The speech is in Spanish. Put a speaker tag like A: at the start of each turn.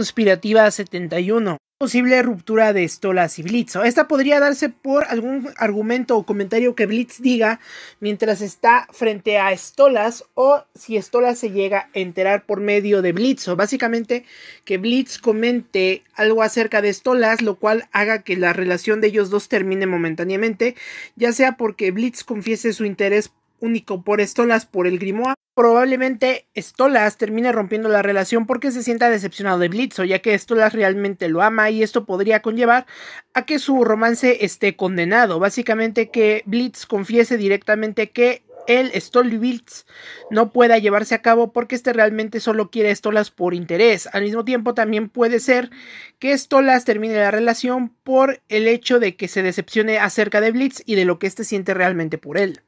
A: Conspirativa 71. Posible ruptura de Stolas y Blitz. Esta podría darse por algún argumento o comentario que Blitz diga mientras está frente a Stolas o si Stolas se llega a enterar por medio de Blitz. O básicamente que Blitz comente algo acerca de Stolas, lo cual haga que la relación de ellos dos termine momentáneamente, ya sea porque Blitz confiese su interés único por Stolas por el Grimoa. Probablemente Stolas termine rompiendo la relación porque se sienta decepcionado de Blitz. O ya que Stolas realmente lo ama y esto podría conllevar a que su romance esté condenado. Básicamente que Blitz confiese directamente que el blitz no pueda llevarse a cabo porque este realmente solo quiere Stolas por interés. Al mismo tiempo también puede ser que Stolas termine la relación por el hecho de que se decepcione acerca de Blitz y de lo que éste siente realmente por él.